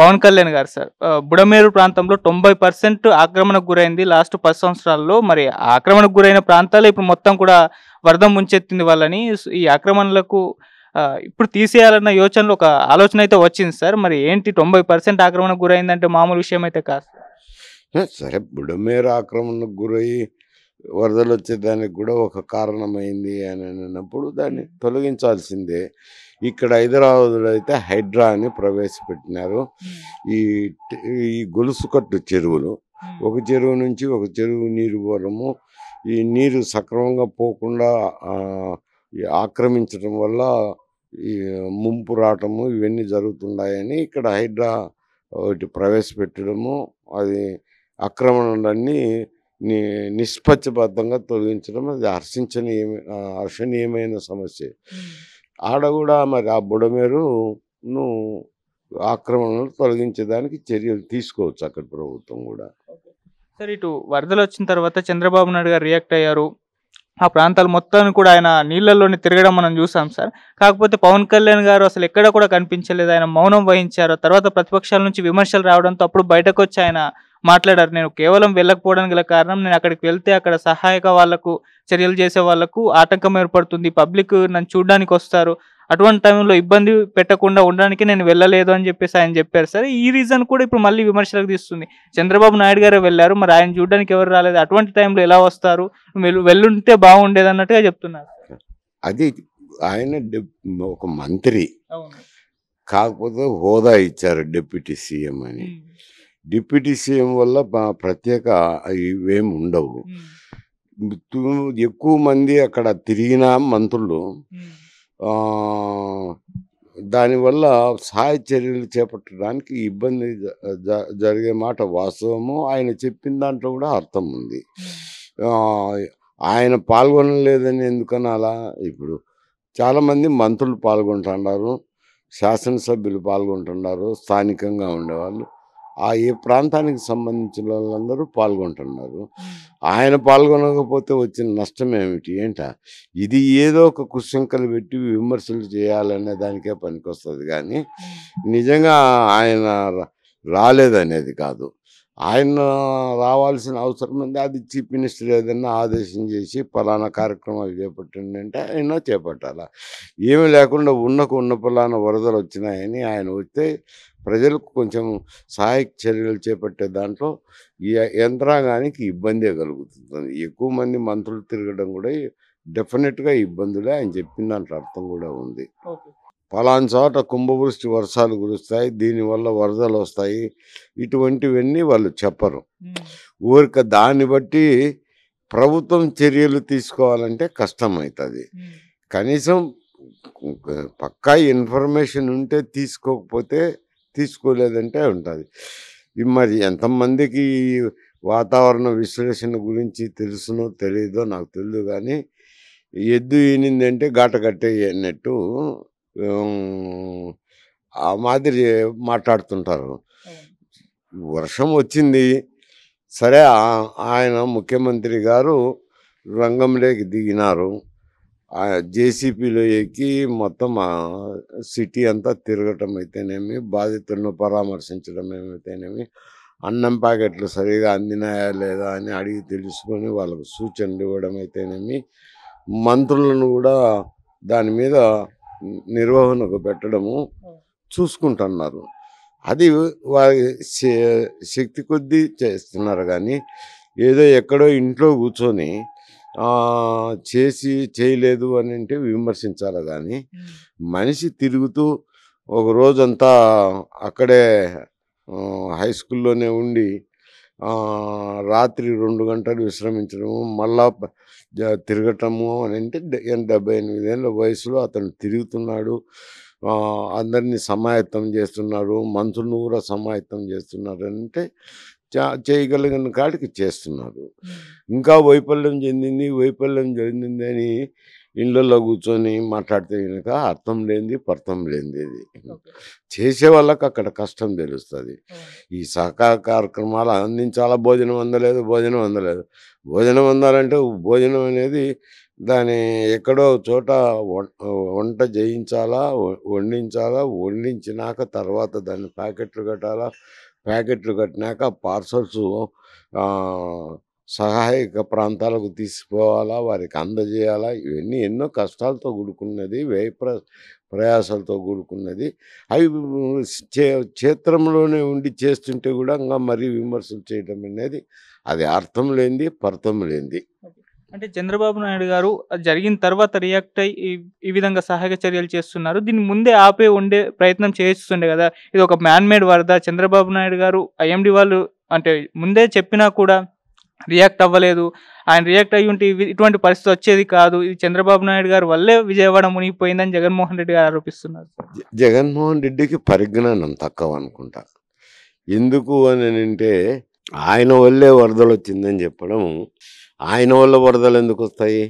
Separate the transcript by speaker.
Speaker 1: పవన్ కళ్యాణ్ గారు సార్ బుడమేరు ప్రాంతంలో తొంభై పర్సెంట్ ఆక్రమణకు గురైంది లాస్ట్ పది సంవత్సరాల్లో మరి ఆక్రమణకు గురైన ప్రాంతాలు ఇప్పుడు మొత్తం కూడా వరద ముంచెత్తింది వాళ్ళని ఈ ఆక్రమణలకు ఇప్పుడు తీసేయాలన్న యోచనలో ఒక ఆలోచన అయితే వచ్చింది సార్ మరి ఏంటి తొంభై పర్సెంట్ ఆక్రమణకు గురైందంటే మామూలు విషయం అయితే కాదు
Speaker 2: సరే బుడమేరు ఆక్రమణకు గురయ్యి వరదలు వచ్చేదానికి కూడా ఒక కారణమైంది అని అన్నప్పుడు దాన్ని తొలగించాల్సిందే ఇక్కడ హైదరాబాద్లో అయితే హైడ్రా అని ప్రవేశపెట్టినారు ఈ ఈ గొలుసు కట్టు చెరువులు ఒక చెరువు నుంచి ఒక చెరువు నీరు పోవడము ఈ నీరు సక్రమంగా పోకుండా ఆక్రమించడం వల్ల ఈ ముంపు రావటము ఇవన్నీ జరుగుతున్నాయని ఇక్కడ హైడ్రా ఒకటి ప్రవేశపెట్టడము అది ఆక్రమణలన్నీ ని నిష్పక్షపాతంగా తొలగించడం అది హర్షించనీయమే హర్షణీయమైన సమస్య ఆడ కూడా మరి ఆ బుడమేరును ఆక్రమణలు తొలగించడానికి చర్యలు తీసుకోవచ్చు అక్కడ ప్రభుత్వం కూడా
Speaker 1: సార్ ఇటు వరదలు వచ్చిన తర్వాత చంద్రబాబు నాయుడు గారు రియాక్ట్ అయ్యారు ఆ ప్రాంతాలు మొత్తాన్ని కూడా ఆయన నీళ్ళల్లోనే తిరగడం మనం చూసాం సార్ కాకపోతే పవన్ కళ్యాణ్ గారు అసలు ఎక్కడ కూడా కనిపించలేదు ఆయన మౌనం వహించారు తర్వాత ప్రతిపక్షాల నుంచి విమర్శలు రావడంతో అప్పుడు బయటకు వచ్చి ఆయన మాట్లాడారు నేను కేవలం వెళ్ళకపోవడానికి గల కారణం నేను అక్కడికి వెళ్తే అక్కడ సహాయక వాళ్ళకు చర్యలు చేసే వాళ్ళకు ఆటంకం ఏర్పడుతుంది పబ్లిక్ నన్ను చూడడానికి వస్తారు అటువంటి టైంలో ఇబ్బంది పెట్టకుండా ఉండడానికి నేను వెళ్ళలేదు అని చెప్పేసి ఆయన చెప్పారు సరే ఈ రీజన్ కూడా ఇప్పుడు మళ్ళీ విమర్శలకు తీస్తుంది చంద్రబాబు నాయుడు గారు వెళ్ళారు మరి ఆయన చూడడానికి ఎవరు రాలేదు అటువంటి టైంలో ఎలా వస్తారు వెళ్ళుంటే బాగుండేది అన్నట్టుగా చెప్తున్నారు
Speaker 2: అది ఆయన ఒక మంత్రి కాకపోతే హోదా ఇచ్చారు డిప్యూటీ సీఎం అని డిప్యూటీ సీఎం వల్ల ప్రత్యేక ఇవేమి ఉండవు ఎక్కువ మంది అక్కడ తిరిగిన మంత్రులు దానివల్ల సహాయ చర్యలు చేపట్టడానికి ఇబ్బంది జరిగే మాట వాస్తవము ఆయన చెప్పిన దాంట్లో కూడా అర్థం ఉంది ఆయన పాల్గొనలేదని ఎందుకని అలా ఇప్పుడు చాలామంది మంత్రులు పాల్గొంటున్నారు శాసనసభ్యులు పాల్గొంటున్నారు స్థానికంగా ఉండేవాళ్ళు ఆ ఏ ప్రాంతానికి సంబంధించిన వాళ్ళందరూ పాల్గొంటున్నారు ఆయన పాల్గొనకపోతే వచ్చిన నష్టం ఏమిటి ఏంట ఇది ఏదో ఒక కుశంకలు పెట్టి విమర్శలు చేయాలనే దానికే పనికొస్తుంది కానీ నిజంగా ఆయన రాలేదనేది కాదు ఆయన రావాల్సిన అవసరం ఉంది అది చీఫ్ మినిస్టర్ ఏదైనా ఆదేశం చేసి పలానా కార్యక్రమాలు చేపట్టండి అంటే ఆయన చేపట్టాలా ఏమి లేకుండా ఉన్నకు ఉన్న పలానా వరదలు వచ్చినాయని ఆయన వస్తే ప్రజలకు కొంచెం సహాయక చర్యలు చేపట్టే దాంట్లో ఈ యంత్రాంగానికి ఇబ్బందే కలుగుతుంది ఎక్కువ మంది మంత్రులు తిరగడం కూడా డెఫినెట్గా ఇబ్బందులే ఆయన చెప్పిన దాంట్లో అర్థం కూడా ఉంది పలాన్ చోట కుంభవృష్టి వర్షాలు కురుస్తాయి దీనివల్ల వరదలు వస్తాయి ఇటువంటివన్నీ వాళ్ళు చెప్పరు ఊరిక దాన్ని బట్టి ప్రభుత్వం చర్యలు తీసుకోవాలంటే కష్టమవుతుంది కనీసం పక్కా ఇన్ఫర్మేషన్ ఉంటే తీసుకోకపోతే తీసుకోలేదంటే ఉంటుంది మరి ఎంతమందికి వాతావరణ విశ్లేషణ గురించి తెలుసునో తెలియదో నాకు తెలియదు కానీ ఎద్దు ఈనిందంటే ఘాట కట్టేయన్నట్టు ఆ మాదిరి మాట్లాడుతుంటారు వర్షం వచ్చింది సరే ఆయన ముఖ్యమంత్రి గారు రంగంలోకి దిగినారు జేసీపీలో ఎక్కి మొత్తం సిటీ అంతా తిరగటం అయితేనేమి బాధితులను పరామర్శించడం ఏమైతేనేమి అన్నం ప్యాకెట్లు సరిగా అందినాయా లేదా అని అడిగి తెలుసుకొని వాళ్ళకు సూచనలు ఇవ్వడం అయితేనేమి మంత్రులను కూడా దాని మీద నిర్వహణకు పెట్టడము చూసుకుంటున్నారు అది వారి శక్తి కొద్దీ చేస్తున్నారు కానీ ఏదో ఎక్కడో ఇంట్లో కూర్చొని చేసి చేయలేదు అని అంటే విమర్శించాలి కానీ మనిషి తిరుగుతూ ఒక రోజంతా అక్కడే హై స్కూల్లోనే ఉండి రాత్రి రెండు గంటలు విశ్రమించడము మళ్ళా తిరగటము అని అంటే డెబ్బై ఎనిమిది ఏళ్ళ వయసులో అతను తిరుగుతున్నాడు అందరినీ సమాయత్తం చేస్తున్నారు మంత్రులను కూడా సమాయత్తం చేస్తున్నారు అంటే చేయగలిగిన కాడికి చేస్తున్నారు ఇంకా వైఫల్యం చెందింది వైఫల్యం చెందింది అని ఇళ్ళల్లో కూర్చొని మాట్లాడితే కనుక అర్థం లేనిది పర్థం లేనిది ఇది చేసే వాళ్ళకి అక్కడ కష్టం తెలుస్తుంది ఈ సహకార కార్యక్రమాలు అందించాలా భోజనం అందలేదు భోజనం అందలేదు భోజనం అందాలంటే భోజనం అనేది దాని ఎక్కడో చోట వంట చేయించాలా వండించాలా వండించినాక తర్వాత దాన్ని ప్యాకెట్లు కట్టాలా ప్యాకెట్లు కట్టినాక పార్సల్స్ సహాయక ప్రాంతాలకు తీసిపోవాలా వారికి అందజేయాలా ఇవన్నీ ఎన్నో కష్టాలతో కూడుకున్నది వ్యయ ప్రయాసాలతో కూడుకున్నది అవి చే క్షేత్రంలోనే ఉండి చేస్తుంటే కూడా ఇంకా మరీ విమర్శలు చేయడం అనేది అది అర్థం లేనిది పర్థం లేనిది
Speaker 1: అంటే చంద్రబాబు నాయుడు గారు జరిగిన తర్వాత రియాక్ట్ అయ్యి ఈ విధంగా సహాయక చర్యలు చేస్తున్నారు దీన్ని ముందే ఆపే ఉండే ప్రయత్నం చేస్తుండే కదా ఇది ఒక మ్యాన్మేడ్ వరద చంద్రబాబు నాయుడు గారు ఐఎండి వాళ్ళు అంటే ముందే చెప్పినా కూడా రియాక్ట్ అవ్వలేదు ఆయన రియాక్ట్ అయ్యి ఉంటే ఇటువంటి పరిస్థితి వచ్చేది కాదు ఇది చంద్రబాబు నాయుడు గారు వల్లే విజయవాడ మునిగిపోయిందని జగన్మోహన్ రెడ్డి గారు ఆరోపిస్తున్నారు
Speaker 2: జగన్మోహన్ రెడ్డికి పరిజ్ఞానం తక్కువ అనుకుంటా ఎందుకు అని అంటే ఆయన వల్లే వరదలు వచ్చిందని చెప్పడం ఆయన వల్ల వరదలు ఎందుకు వస్తాయి